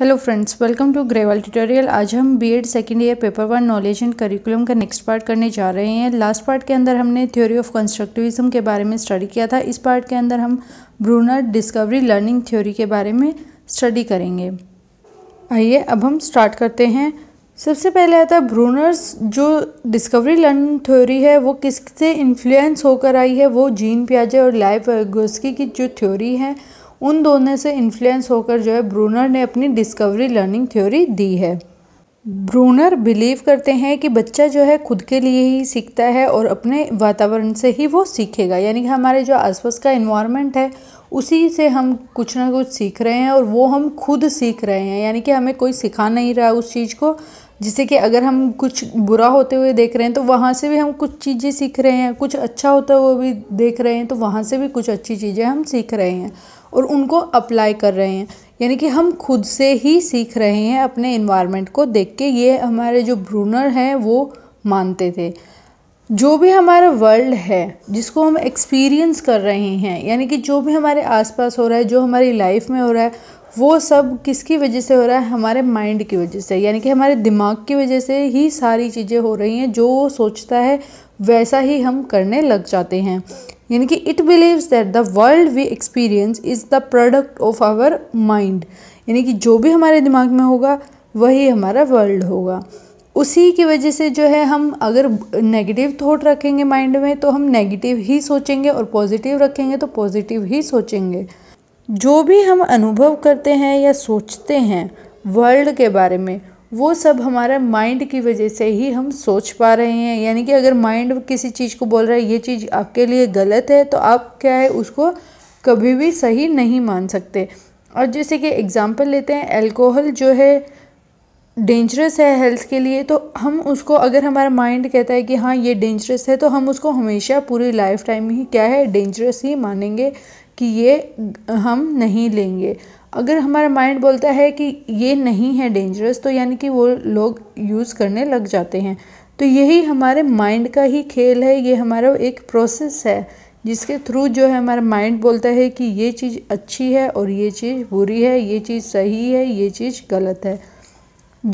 hello friends welcome to Grewal tutorial आज हम BEd second year paper one knowledge and curriculum का next part करने जा रहे हैं लास्ट पार्ट के अंदर हमने थ्योरी ऑफ कंस्ट्रक्टिविज्म के बारे में स्टडी किया था इस पार्ट के अंदर हम ब्रूनर डिस्कवरी लर्निंग थ्योरी के बारे में स्टडी करेंगे आइए अब हम स्टार्ट करते हैं सबसे पहले आता है ब्रूनर्स जो डिस्कवरी लर्निंग थ्योरी है वो किससे इन्फ्लुएंस होकर आई है वो जीन प्याजे और लाइफ वर्गोस्की की जो थ्योरी है उन दोनों से इन्फ्लुएंस होकर जो है ब्रूनर ने अपनी डिस्कवरी लर्निंग थ्योरी दी है ब्रूनर बिलीव करते हैं कि बच्चा जो है खुद के लिए ही सीखता है और अपने वातावरण से ही वो सीखेगा यानी कि हमारे जो आसपास का इन्वायरमेंट है उसी से हम कुछ ना कुछ सीख रहे हैं और वो हम खुद सीख रहे हैं यानी कि हमें कोई सिखा नहीं रहा उस चीज़ को जिससे कि अगर हम कुछ बुरा होते हुए देख रहे हैं तो वहाँ से भी हम कुछ चीज़ें सीख रहे हैं कुछ अच्छा होता हुआ भी देख रहे हैं तो वहाँ से भी कुछ अच्छी चीज़ें हम सीख रहे हैं और उनको अप्लाई कर रहे हैं यानी कि हम खुद से ही सीख रहे हैं अपने इन्वायरमेंट को देख के ये हमारे जो ब्रूनर हैं वो मानते थे जो भी हमारा वर्ल्ड है जिसको हम एक्सपीरियंस कर रहे हैं यानी कि जो भी हमारे आसपास हो रहा है जो हमारी लाइफ में हो रहा है वो सब किसकी वजह से हो रहा है हमारे माइंड की वजह से यानी कि हमारे दिमाग की वजह से ही सारी चीज़ें हो रही हैं जो सोचता है वैसा ही हम करने लग जाते हैं यानी कि it believes that the world we experience is the product of our mind यानी कि जो भी हमारे दिमाग में होगा वही हमारा वर्ल्ड होगा उसी की वजह से जो है हम अगर नेगेटिव थॉट रखेंगे माइंड में तो हम नेगेटिव ही सोचेंगे और पॉजिटिव रखेंगे तो पॉजिटिव ही सोचेंगे जो भी हम अनुभव करते हैं या सोचते हैं वर्ल्ड के बारे में वो सब हमारा माइंड की वजह से ही हम सोच पा रहे हैं यानी कि अगर माइंड किसी चीज़ को बोल रहा है ये चीज़ आपके लिए गलत है तो आप क्या है उसको कभी भी सही नहीं मान सकते और जैसे कि एग्ज़ाम्पल लेते हैं अल्कोहल जो है डेंजरस है हेल्थ के लिए तो हम उसको अगर हमारा माइंड कहता है कि हाँ ये डेंजरस है तो हम उसको हमेशा पूरी लाइफ टाइम ही क्या है डेंजरस ही मानेंगे कि ये हम नहीं लेंगे अगर हमारा माइंड बोलता है कि ये नहीं है डेंजरस तो यानी कि वो लोग यूज़ करने लग जाते हैं तो यही हमारे माइंड का ही खेल है ये हमारा एक प्रोसेस है जिसके थ्रू जो है हमारा माइंड बोलता है कि ये चीज़ अच्छी है और ये चीज़ बुरी है ये चीज़ सही है ये चीज़ गलत है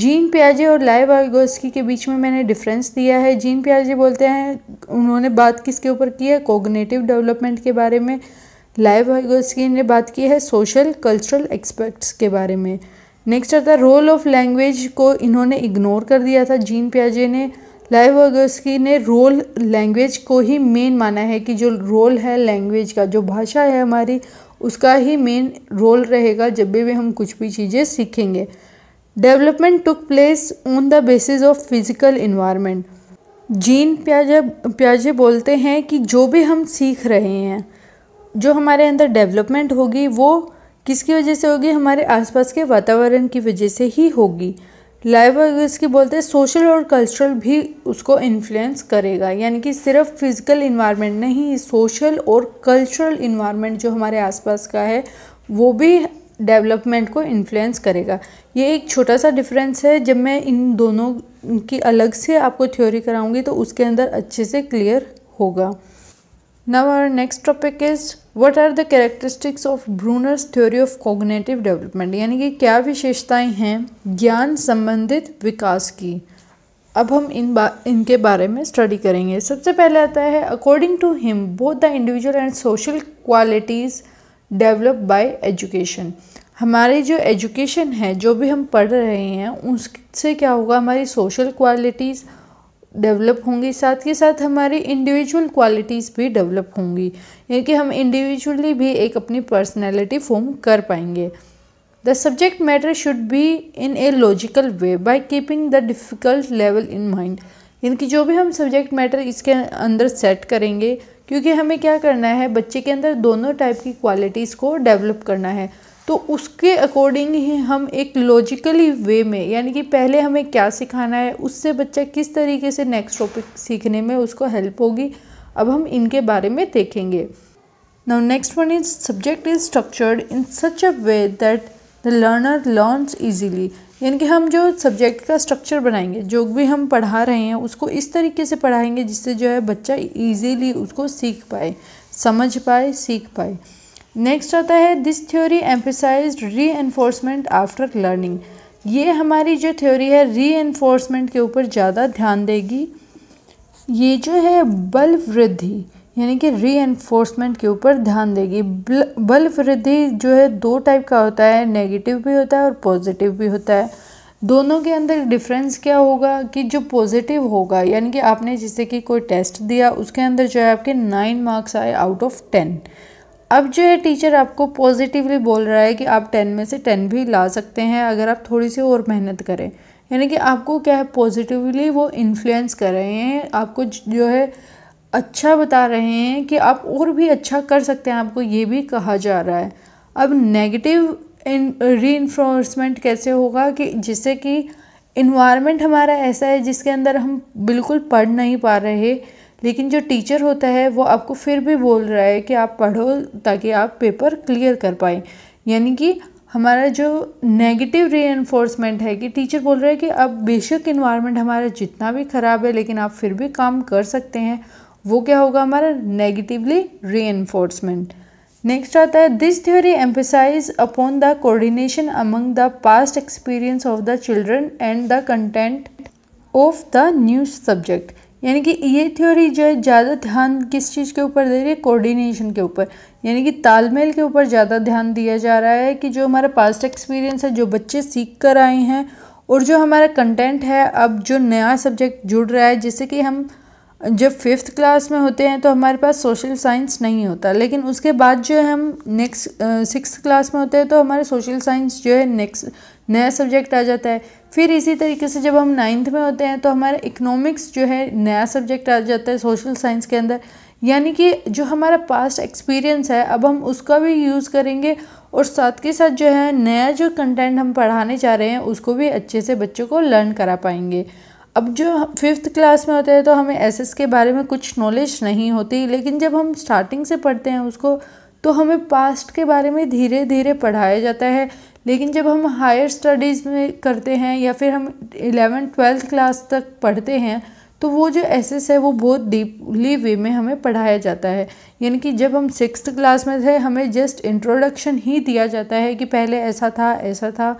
जीन प्याजे और लाइव आगोस्की के बीच में मैंने डिफरेंस दिया है जीन प्याजे बोलते हैं उन्होंने बात किसके ऊपर की है कोगनेटिव डेवलपमेंट के बारे में लाइव वाइगोस्की ने बात की है सोशल कल्चरल एक्सपेक्ट्स के बारे में नेक्स्ट आता है रोल ऑफ लैंग्वेज को इन्होंने इग्नोर कर दिया था जीन प्याजे ने लाइव वाइगोस्की ने रोल लैंग्वेज को ही मेन माना है कि जो रोल है लैंग्वेज का जो भाषा है हमारी उसका ही मेन रोल रहेगा जब भी हम कुछ भी चीज़ें सीखेंगे development took place on the basis of physical environment gene प्याजे प्याजे बोलते हैं कि जो भी हम सीख रहे हैं जो हमारे अंदर डेवलपमेंट होगी वो किसकी वजह से होगी हमारे आसपास के वातावरण की वजह से ही होगी लाइव इसकी बोलते हैं सोशल और कल्चरल भी उसको इन्फ्लुएंस करेगा यानी कि सिर्फ फिजिकल इन्वायरमेंट नहीं सोशल और कल्चरल इन्वायरमेंट जो हमारे आसपास का है वो भी डेवलपमेंट को इन्फ्लुएंस करेगा ये एक छोटा सा डिफरेंस है जब मैं इन दोनों की अलग से आपको थ्योरी कराऊंगी तो उसके अंदर अच्छे से क्लियर होगा Now our next topic is what are the characteristics of Brunner's theory of cognitive development यानी कि क्या विशेषताएं हैं ज्ञान संबंधित विकास की अब हम इन बा इनके बारे में स्टडी करेंगे सबसे पहले आता है according to him both the individual and social qualities develop by education हमारी जो एजुकेशन है जो भी हम पढ़ रहे हैं उससे क्या होगा हमारी सोशल क्वालिटीज़ डेवलप होंगी साथ ही साथ हमारी इंडिविजुअल क्वालिटीज़ भी डेवलप होंगी यानी कि हम इंडिविजुअली भी एक अपनी पर्सनैलिटी फॉर्म कर पाएंगे the subject matter should be in a logical way by keeping the difficult level in mind यानी कि जो भी हम सब्जेक्ट मैटर इसके अंदर सेट करेंगे क्योंकि हमें क्या करना है बच्चे के अंदर दोनों टाइप की क्वालिटीज़ को डेवलप करना है तो उसके अकॉर्डिंग ही हम एक लॉजिकली वे में यानी कि पहले हमें क्या सिखाना है उससे बच्चा किस तरीके से नेक्स्ट टॉपिक सीखने में उसको हेल्प होगी अब हम इनके बारे में देखेंगे now next one is subject is structured in such a way that the learner learns easily यानी कि हम जो सब्जेक्ट का स्ट्रक्चर बनाएंगे जो भी हम पढ़ा रहे हैं उसको इस तरीके से पढ़ाएंगे जिससे जो है बच्चा ईजीली उसको सीख पाए समझ पाए सीख पाए नेक्स्ट आता है this theory emphasise reinforcement after learning ये हमारी जो थ्योरी है री एनफोर्समेंट के ऊपर ज़्यादा ध्यान देगी ये जो है बल वृद्धि यानी कि री एनफोर्समेंट के ऊपर ध्यान देगी बल वृद्धि जो है दो टाइप का होता है नेगेटिव भी होता है और पॉजिटिव भी होता है दोनों के अंदर डिफरेंस क्या होगा कि जो पॉजिटिव होगा यानी कि आपने जैसे कि कोई टेस्ट दिया उसके अंदर जो है आपके नाइन मार्क्स आए आउट ऑफ टेन अब जो है टीचर आपको पॉजिटिवली बोल रहा है कि आप टेन में से टेन भी ला सकते हैं अगर आप थोड़ी सी और मेहनत करें यानी कि आपको क्या है पॉजिटिवली वो इन्फ्लुएंस कर रहे हैं आपको जो है अच्छा बता रहे हैं कि आप और भी अच्छा कर सकते हैं आपको ये भी कहा जा रहा है अब नेगेटिव री इन्फोर्समेंट कैसे होगा कि जिससे कि इन्वायरमेंट हमारा ऐसा है जिसके अंदर हम बिल्कुल पढ़ नहीं पा रहे लेकिन जो टीचर होता है वो आपको फिर भी बोल रहा है कि आप पढ़ो ताकि आप पेपर क्लियर कर पाएँ यानी कि हमारा जो नेगेटिव री है कि टीचर बोल रहा है कि अब बेशक इन्वायरमेंट हमारा जितना भी ख़राब है लेकिन आप फिर भी काम कर सकते हैं वो क्या होगा हमारा नेगेटिवली री नेक्स्ट आता है this theory emphasise upon the coordination among the past experience of the children and the content of the new subject यानी कि ये थ्योरी जो है ज़्यादा ध्यान किस चीज़ के ऊपर दे रही है कोऑर्डिनेशन के ऊपर यानी कि तालमेल के ऊपर ज़्यादा ध्यान दिया जा रहा है कि जो हमारा पास्ट एक्सपीरियंस है जो बच्चे सीख कर आए हैं और जो हमारा कंटेंट है अब जो नया सब्जेक्ट जुड़ रहा है जैसे कि हम जब फिफ्थ क्लास में होते हैं तो हमारे पास सोशल साइंस नहीं होता लेकिन उसके बाद जो है हम नेक्स्ट सिक्स क्लास में होते हैं तो हमारे सोशल साइंस जो है नेक्स्ट नया सब्जेक्ट आ जाता है फिर इसी तरीके से जब हम नाइन्थ में होते हैं तो हमारा इकनॉमिक्स जो है नया सब्जेक्ट आ जाता है सोशल साइंस के अंदर यानी कि जो हमारा पास्ट एक्सपीरियंस है अब हम उसका भी यूज़ करेंगे और साथ के साथ जो है नया जो कंटेंट हम पढ़ाने जा रहे हैं उसको भी अच्छे से बच्चों को लर्न करा पाएंगे अब जो फिफ्थ क्लास में होते हैं तो हमें एस के बारे में कुछ नॉलेज नहीं होती लेकिन जब हम स्टार्टिंग से पढ़ते हैं उसको तो हमें पास्ट के बारे में धीरे धीरे पढ़ाया जाता है लेकिन जब हम हायर स्टडीज़ में करते हैं या फिर हम एलेवन ट्वेल्थ क्लास तक पढ़ते हैं तो वो जो एसेस है वो बहुत डीपली वे में हमें पढ़ाया जाता है यानी कि जब हम सिक्स क्लास में थे हमें जस्ट इंट्रोडक्शन ही दिया जाता है कि पहले ऐसा था ऐसा था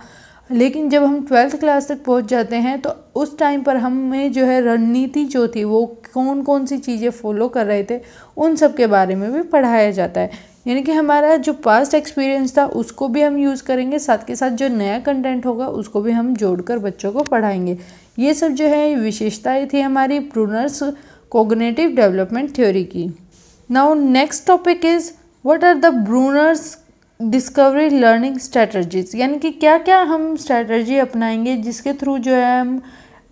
लेकिन जब हम ट्वेल्थ क्लास तक पहुंच जाते हैं तो उस टाइम पर हमें जो है रणनीति जो थी वो कौन कौन सी चीज़ें फॉलो कर रहे थे उन सब के बारे में भी पढ़ाया जाता है यानी कि हमारा जो पास्ट एक्सपीरियंस था उसको भी हम यूज़ करेंगे साथ के साथ जो नया कंटेंट होगा उसको भी हम जोड़कर बच्चों को पढ़ाएंगे ये सब जो है विशेषताएँ थी हमारी प्रूनर्स कोगनेटिव डेवलपमेंट थ्योरी की now next topic is what are the Bruner's discovery learning strategies यानी कि क्या क्या हम स्ट्रेटजी अपनाएंगे जिसके थ्रू जो है हम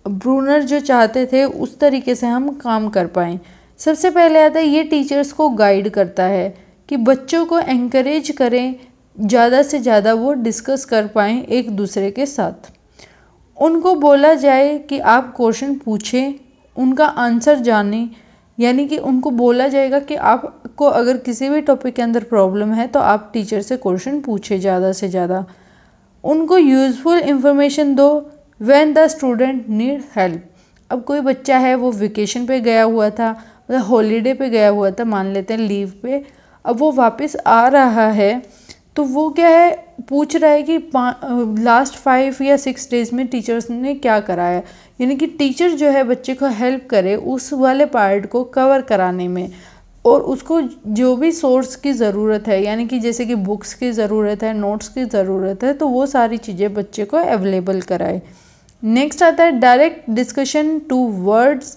ब्रूनर जो चाहते थे उस तरीके से हम काम कर पाएँ सबसे पहले आता है ये टीचर्स को गाइड करता है कि बच्चों को एंकरेज करें ज़्यादा से ज़्यादा वो डिस्कस कर पाएँ एक दूसरे के साथ उनको बोला जाए कि आप क्वेश्चन पूछें उनका आंसर जानें यानी कि उनको बोला जाएगा कि आप आपको अगर किसी भी टॉपिक के अंदर प्रॉब्लम है तो आप टीचर से क्वेश्चन पूछे ज़्यादा से ज़्यादा उनको यूज़फुल इंफॉर्मेशन दो when the student need help अब कोई बच्चा है वो वेकेशन पे गया हुआ था मतलब हॉलीडे पे गया हुआ था मान लेते हैं लीव पे अब वो वापस आ रहा है तो वो क्या है पूछ रहा है कि लास्ट फाइव या सिक्स डेज में टीचर्स ने क्या कराया यानी कि टीचर जो है बच्चे को हेल्प करे उस वाले पार्ट को कवर कराने में और उसको जो भी सोर्स की ज़रूरत है यानी कि जैसे कि बुक्स की ज़रूरत है नोट्स की ज़रूरत है तो वो सारी चीज़ें बच्चे को अवेलेबल कराए नेक्स्ट आता है direct discussion towards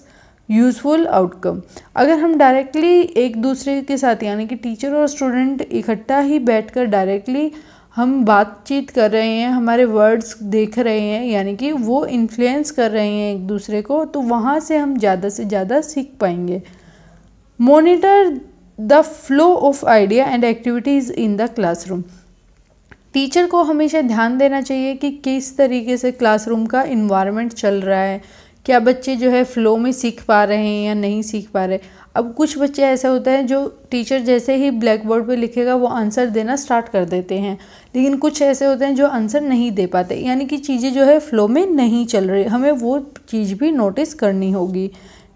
useful outcome अगर हम डायरेक्टली एक दूसरे के साथ यानी कि टीचर और स्टूडेंट इकट्ठा ही बैठकर डायरेक्टली हम बातचीत कर रहे हैं हमारे वर्ड्स देख रहे हैं यानी कि वो इन्फ्लुएंस कर रहे हैं एक दूसरे को तो वहाँ से हम ज़्यादा से ज़्यादा सीख पाएंगे the flow of idea and activities in the classroom teacher को हमेशा ध्यान देना चाहिए कि किस तरीके से क्लासरूम का इन्वायरमेंट चल रहा है क्या बच्चे जो है फ़्लो में सीख पा रहे हैं या नहीं सीख पा रहे अब कुछ बच्चे ऐसे होते हैं जो टीचर जैसे ही ब्लैक बोर्ड पर लिखेगा वो आंसर देना स्टार्ट कर देते हैं लेकिन कुछ ऐसे होते हैं जो आंसर नहीं दे पाते यानी कि चीज़ें जो है फ़्लो में नहीं चल रही हमें वो चीज़ भी नोटिस करनी होगी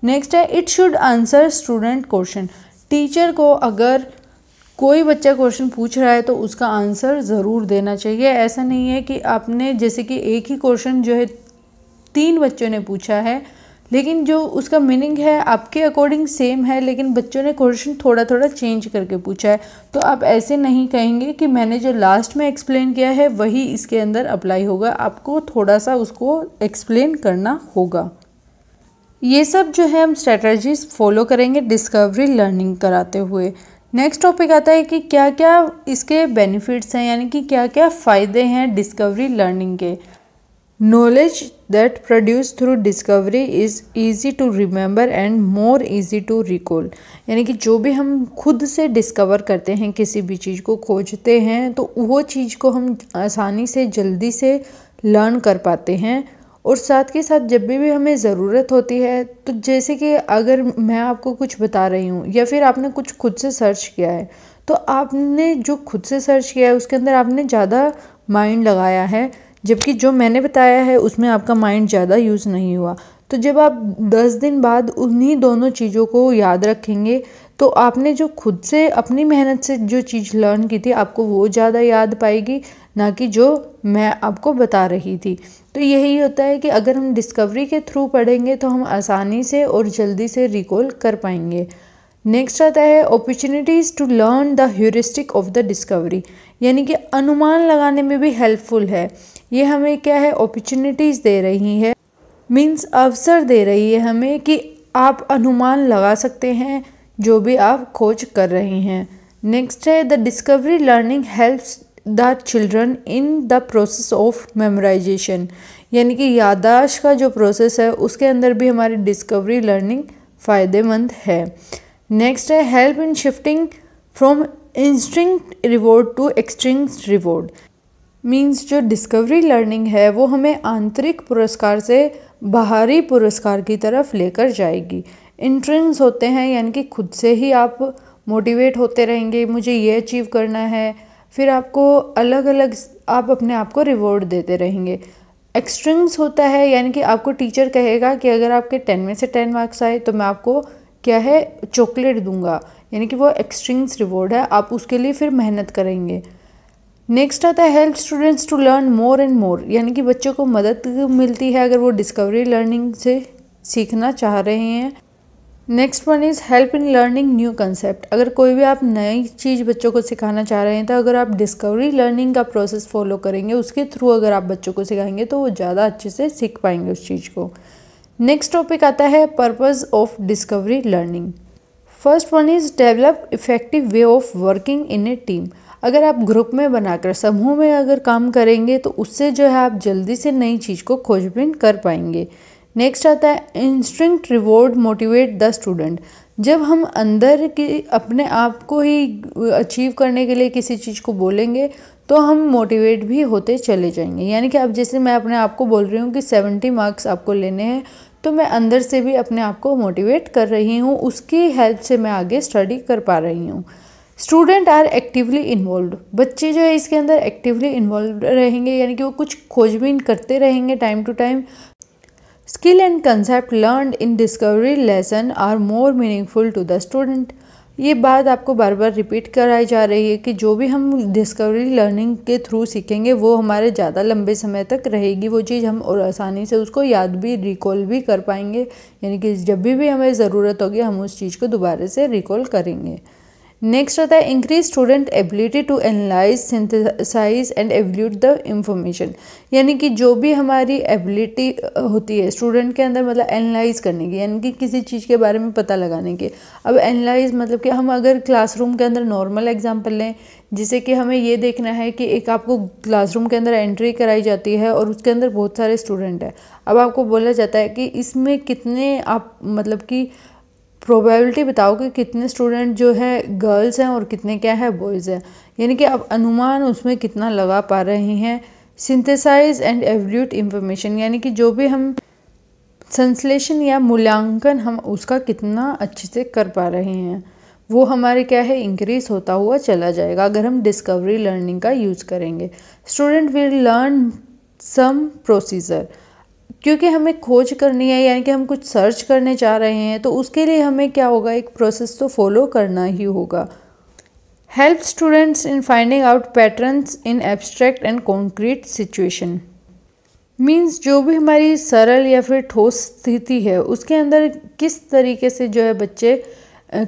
नेक्स्ट है it should answer student question teacher को अगर कोई बच्चा क्वेश्चन पूछ रहा है तो उसका आंसर ज़रूर देना चाहिए ऐसा नहीं है कि आपने जैसे कि एक ही क्वेश्चन जो है तीन बच्चों ने पूछा है लेकिन जो उसका मीनिंग है आपके अकॉर्डिंग सेम है लेकिन बच्चों ने क्वेश्चन थोड़ा थोड़ा चेंज करके पूछा है तो आप ऐसे नहीं कहेंगे कि मैंने जो लास्ट में एक्सप्लेन किया है वही इसके अंदर अप्लाई होगा आपको थोड़ा सा उसको एक्सप्लेन करना होगा ये सब जो है हम स्ट्रेटजीज फॉलो करेंगे डिस्कवरी लर्निंग कराते हुए नेक्स्ट टॉपिक आता है कि क्या क्या इसके बेनिफिट्स हैं यानी कि क्या क्या फ़ायदे हैं डिस्कवरी लर्निंग के knowledge that produce through discovery is easy to remember and more easy to recall यानी कि जो भी हम खुद से डिस्कवर करते हैं किसी भी चीज़ को खोजते हैं तो वो चीज़ को हम आसानी से जल्दी से लर्न कर पाते हैं और साथ के साथ जब भी भी हमें ज़रूरत होती है तो जैसे कि अगर मैं आपको कुछ बता रही हूँ या फिर आपने कुछ खुद से सर्च किया है तो आपने जो खुद से सर्च किया है उसके अंदर आपने ज़्यादा माइंड लगाया है जबकि जो मैंने बताया है उसमें आपका माइंड ज़्यादा यूज़ नहीं हुआ तो जब आप दस दिन बाद उन्हीं दोनों चीज़ों को याद रखेंगे तो आपने जो खुद से अपनी मेहनत से जो चीज़ लर्न की थी आपको वो ज़्यादा याद पाएगी ना कि जो मैं आपको बता रही थी तो यही होता है कि अगर हम डिस्कवरी के थ्रू पढ़ेंगे तो हम आसानी से और जल्दी से रिकॉल कर पाएंगे नेक्स्ट आता है opportunities to learn the heuristic of the discovery यानी कि अनुमान लगाने में भी हेल्पफुल है ये हमें क्या है अपॉर्चुनिटीज़ दे रही है मीन्स अवसर दे रही है हमें कि आप अनुमान लगा सकते हैं जो भी आप खोज कर रही हैं नेक्स्ट है the discovery learning helps the children in the process of memorisation यानी कि याददाश्त का जो प्रोसेस है उसके अंदर भी हमारी डिस्कवरी लर्निंग फ़ायदेमंद है नेक्स्ट है help in shifting from intrinsic reward to extrinsic reward means जो डिस्कवरी लर्निंग है वो हमें आंतरिक पुरस्कार से बाहरी पुरस्कार की तरफ लेकर जाएगी इंट्रेंस होते हैं यानी कि खुद से ही आप मोटिवेट होते रहेंगे मुझे ये अचीव करना है फिर आपको अलग अलग आप अपने आप को रिवॉर्ड देते रहेंगे एक्सट्रेंस होता है यानी कि आपको टीचर कहेगा कि अगर आपके टेन में से टेन मार्क्स आए तो मैं आपको क्या है चॉकलेट दूंगा यानी कि वो एक्सट्रिंग्स रिवॉर्ड है आप उसके लिए फिर मेहनत करेंगे नेक्स्ट आता है help students to learn more and more यानी कि बच्चों को मदद मिलती है अगर वो डिस्कवरी लर्निंग से सीखना चाह रहे हैं next one is help in learning new concept अगर कोई भी आप नई चीज़ बच्चों को सिखाना चाह रहे हैं तो अगर आप डिस्कवरी लर्निंग का प्रोसेस फॉलो करेंगे उसके थ्रू अगर आप बच्चों को सिखाएंगे तो वो ज़्यादा अच्छे से सीख पाएंगे उस चीज़ को नेक्स्ट टॉपिक आता है purpose of discovery learning first one is develop effective way of working in a team अगर आप ग्रुप में बनाकर समूह में अगर काम करेंगे तो उससे जो है आप जल्दी से नई चीज़ को खोजबीन कर पाएंगे नेक्स्ट आता है instinct reward motivate the student जब हम अंदर की अपने आप को ही अचीव करने के लिए किसी चीज़ को बोलेंगे तो हम मोटिवेट भी होते चले जाएंगे यानी कि अब जैसे मैं अपने आप को बोल रही हूँ कि सेवेंटी मार्क्स आपको लेने हैं तो मैं अंदर से भी अपने आप को मोटिवेट कर रही हूँ उसकी हेल्प से मैं आगे स्टडी कर पा रही हूँ स्टूडेंट आर एक्टिवली इन्वॉल्व बच्चे जो है इसके अंदर एक्टिवली इन्वॉल्व रहेंगे यानी कि वो कुछ खोजबीन करते रहेंगे time to time skill and concept learn in discovery lesson are more meaningful to the student ये बात आपको बार बार रिपीट कराई जा रही है कि जो भी हम डिस्कवरी लर्निंग के थ्रू सीखेंगे वो हमारे ज़्यादा लंबे समय तक रहेगी वो चीज़ हम और आसानी से उसको याद भी रिकॉल भी कर पाएंगे यानी कि जब भी भी हमें ज़रूरत होगी हम उस चीज़ को दोबारा से रिकॉल करेंगे नेक्स्ट आता है increase student ability to analyse synthesise and evaluate the information यानी कि जो भी हमारी एबिलिटी होती है स्टूडेंट के अंदर मतलब एनालाइज करने की यानी कि किसी चीज़ के बारे में पता लगाने की अब एनालाइज मतलब कि हम अगर क्लासरूम के अंदर नॉर्मल एग्जाम्पल लें जिसे कि हमें ये देखना है कि एक आपको क्लासरूम के अंदर एंट्री कराई जाती है और उसके अंदर बहुत सारे स्टूडेंट हैं अब आपको बोला जाता है कि इसमें कितने आप मतलब कि प्रोबेबिलिटी बताओ कि कितने स्टूडेंट जो है गर्ल्स हैं और कितने क्या है बॉयज़ हैं यानी कि आप अनुमान उसमें कितना लगा पा रहे हैं सिंथेसाइज एंड एवल्यूट इंफॉर्मेशन यानी कि जो भी हम संश्लेषण या मूल्यांकन हम उसका कितना अच्छे से कर पा रहे हैं वो हमारे क्या है इंक्रीज होता हुआ चला जाएगा अगर हम डिस्कवरी लर्निंग का यूज़ करेंगे student will learn some procedure क्योंकि हमें खोज करनी है यानी कि हम कुछ सर्च करने जा रहे हैं तो उसके लिए हमें क्या होगा एक प्रोसेस तो फॉलो करना ही होगा help students in finding out patterns in abstract and concrete situation means जो भी हमारी सरल या फिर ठोस स्थिति है उसके अंदर किस तरीके से जो है बच्चे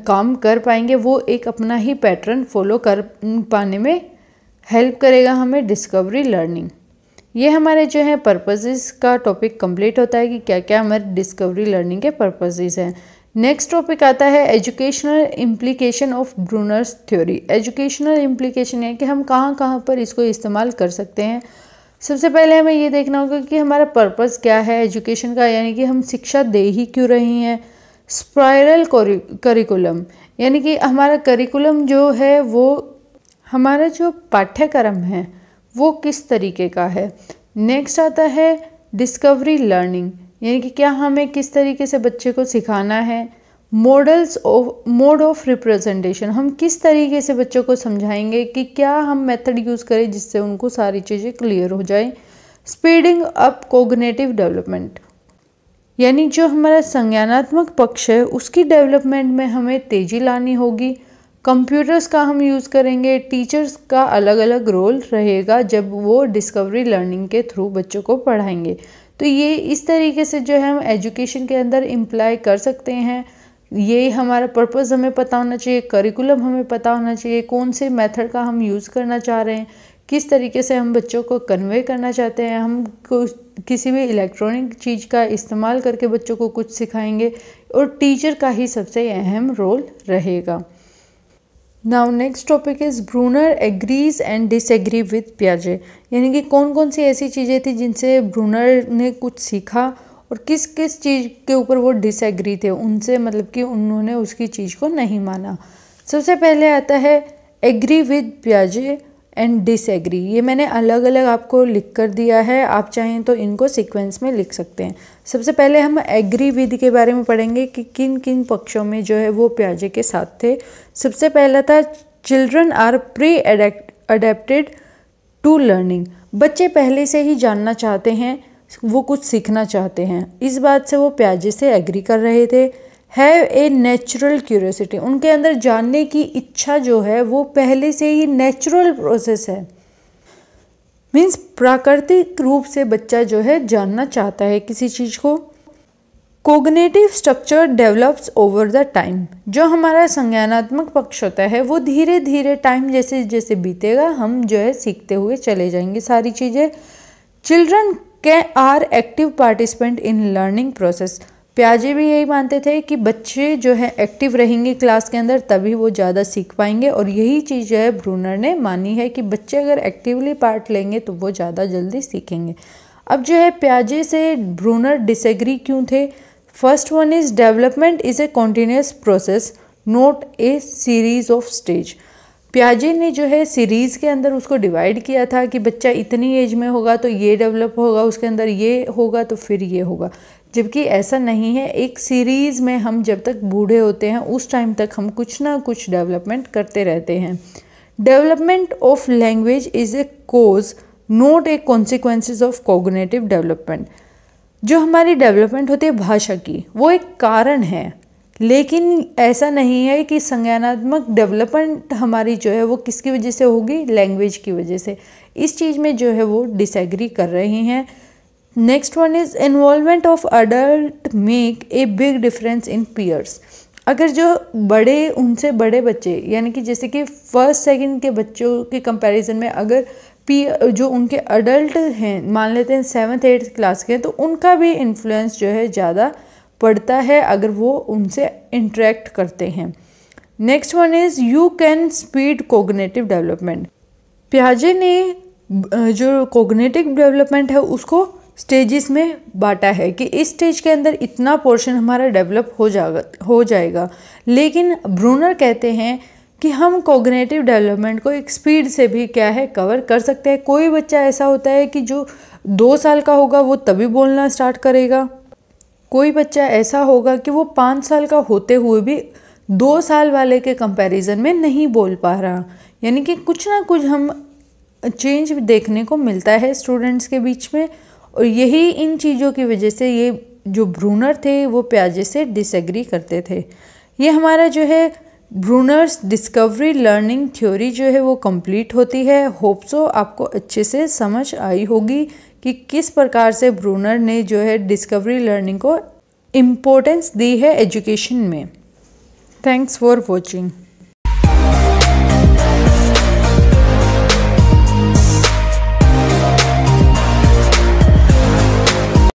काम कर पाएंगे वो एक अपना ही पैटर्न फॉलो कर पाने में हेल्प करेगा हमें डिस्कवरी लर्निंग ये हमारे जो है पर्पजेज़ का टॉपिक कंप्लीट होता है कि क्या क्या हमारे डिस्कवरी लर्निंग के पर्पजेज़ हैं नेक्स्ट टॉपिक आता है educational implication of Bruner's theory educational implication है कि हम कहाँ कहाँ पर इसको इस्तेमाल कर सकते हैं सबसे पहले हमें ये देखना होगा कि हमारा पर्पस क्या है एजुकेशन का यानी कि हम शिक्षा दे ही क्यों रहे हैं स्पायरल करिकुलम यानी कि हमारा करिकुलम जो है वो हमारा जो पाठ्यक्रम है वो किस तरीके का है नेक्स्ट आता है डिस्कवरी लर्निंग यानी कि क्या हमें किस तरीके से बच्चे को सिखाना है models of mode of representation हम किस तरीके से बच्चों को समझाएंगे कि क्या हम मेथड यूज़ करें जिससे उनको सारी चीज़ें क्लियर हो जाए स्पीडिंग अप कोगनेटिव डेवलपमेंट यानी जो हमारा संज्ञानात्मक पक्ष है उसकी डेवलपमेंट में हमें तेज़ी लानी होगी कंप्यूटर्स का हम यूज़ करेंगे टीचर्स का अलग अलग रोल रहेगा जब वो डिस्कवरी लर्निंग के थ्रू बच्चों को पढ़ाएंगे तो ये इस तरीके से जो है हम एजुकेशन के अंदर इम्प्लाई कर सकते हैं ये हमारा पर्पज़ हमें पता होना चाहिए करिकुलम हमें पता होना चाहिए कौन से मेथड का हम यूज़ करना चाह रहे हैं किस तरीके से हम बच्चों को कन्वे करना चाहते हैं हम किसी भी इलेक्ट्रॉनिक चीज़ का इस्तेमाल करके बच्चों को कुछ सिखाएंगे और टीचर का ही सबसे अहम रोल रहेगा now next topic is Bruner agrees and disagree with प्याजे यानी कि कौन कौन सी ऐसी चीज़ें थी जिनसे ब्रूनर ने कुछ सीखा और किस किस चीज़ के ऊपर वो डिसएग्री थे उनसे मतलब कि उन्होंने उसकी चीज़ को नहीं माना सबसे पहले आता है एग्री विद प्याजे एंड डिसएग्री ये मैंने अलग अलग आपको लिख कर दिया है आप चाहें तो इनको सीक्वेंस में लिख सकते हैं सबसे पहले हम एग्री विद के बारे में पढ़ेंगे कि किन किन पक्षों में जो है वो प्याजे के साथ थे सबसे पहला था children are pre adapted to learning बच्चे पहले से ही जानना चाहते हैं वो कुछ सीखना चाहते हैं इस बात से वो प्याजे से एग्री कर रहे थे हैव ए नेचुरल क्यूरियोसिटी उनके अंदर जानने की इच्छा जो है वो पहले से ही नेचुरल प्रोसेस है मीन्स प्राकृतिक रूप से बच्चा जो है जानना चाहता है किसी चीज़ को cognitive structure develops over the time जो हमारा संज्ञानात्मक पक्ष होता है वो धीरे धीरे टाइम जैसे जैसे बीतेगा हम जो है सीखते हुए चले जाएंगे सारी चीज़ें चिल्ड्रन के are active participant in learning process प्याजे भी यही मानते थे कि बच्चे जो है एक्टिव रहेंगे क्लास के अंदर तभी वो ज़्यादा सीख पाएंगे और यही चीज़ जो है ब्रूनर ने मानी है कि बच्चे अगर एक्टिवली पार्ट लेंगे तो वो ज़्यादा जल्दी सीखेंगे अब जो है प्याजे से ब्रूनर डिसएग्री क्यों थे first one is development is a continuous process not a series of stage प्याजे ने जो है सीरीज़ के अंदर उसको डिवाइड किया था कि बच्चा इतनी एज में होगा तो ये डेवलप होगा उसके अंदर ये होगा तो फिर ये होगा जबकि ऐसा नहीं है एक सीरीज़ में हम जब तक बूढ़े होते हैं उस टाइम तक हम कुछ ना कुछ डेवलपमेंट करते रहते हैं development of language is a cause not a consequences of cognitive development जो हमारी डेवलपमेंट होती है भाषा की वो एक कारण है लेकिन ऐसा नहीं है कि संज्ञानात्मक डेवलपमेंट हमारी जो है वो किसकी वजह से होगी लैंग्वेज की वजह से इस चीज़ में जो है वो डिसएग्री कर रहे हैं next one is involvement of adult make a big difference in peers अगर जो बड़े उनसे बड़े बच्चे यानी कि जैसे कि फर्स्ट सेकंड के बच्चों के कंपैरिजन में अगर पी जो उनके अडल्ट हैं मान लेते हैं सेवन्थ एट्थ क्लास के तो उनका भी इन्फ्लुएंस जो है ज़्यादा पड़ता है अगर वो उनसे इंटरेक्ट करते हैं next one is you can speed cognitive development प्याजे ने जो कोगनेटिव डेवलपमेंट है उसको स्टेजेस में बांटा है कि इस स्टेज के अंदर इतना पोर्शन हमारा डेवलप हो जाएगा हो जाएगा लेकिन ब्रूनर कहते हैं कि हम कोग्नेटिव डेवलपमेंट को एक स्पीड से भी क्या है कवर कर सकते हैं कोई बच्चा ऐसा होता है कि जो दो साल का होगा वो तभी बोलना स्टार्ट करेगा कोई बच्चा ऐसा होगा कि वो पाँच साल का होते हुए भी दो साल वाले के कंपैरिजन में नहीं बोल पा रहा यानी कि कुछ ना कुछ हम चेंज देखने को मिलता है स्टूडेंट्स के बीच में और यही इन चीज़ों की वजह से ये जो ब्रूनर थे वो प्याजे से डिसएग्री करते थे ये हमारा जो है ब्रूनर्स डिस्कवरी लर्निंग थ्योरी जो है वो कंप्लीट होती है होप्सो आपको अच्छे से समझ आई होगी कि किस प्रकार से ब्रूनर ने जो है डिस्कवरी लर्निंग को इम्पोर्टेंस दी है एजुकेशन में थैंक्स फॉर वॉचिंग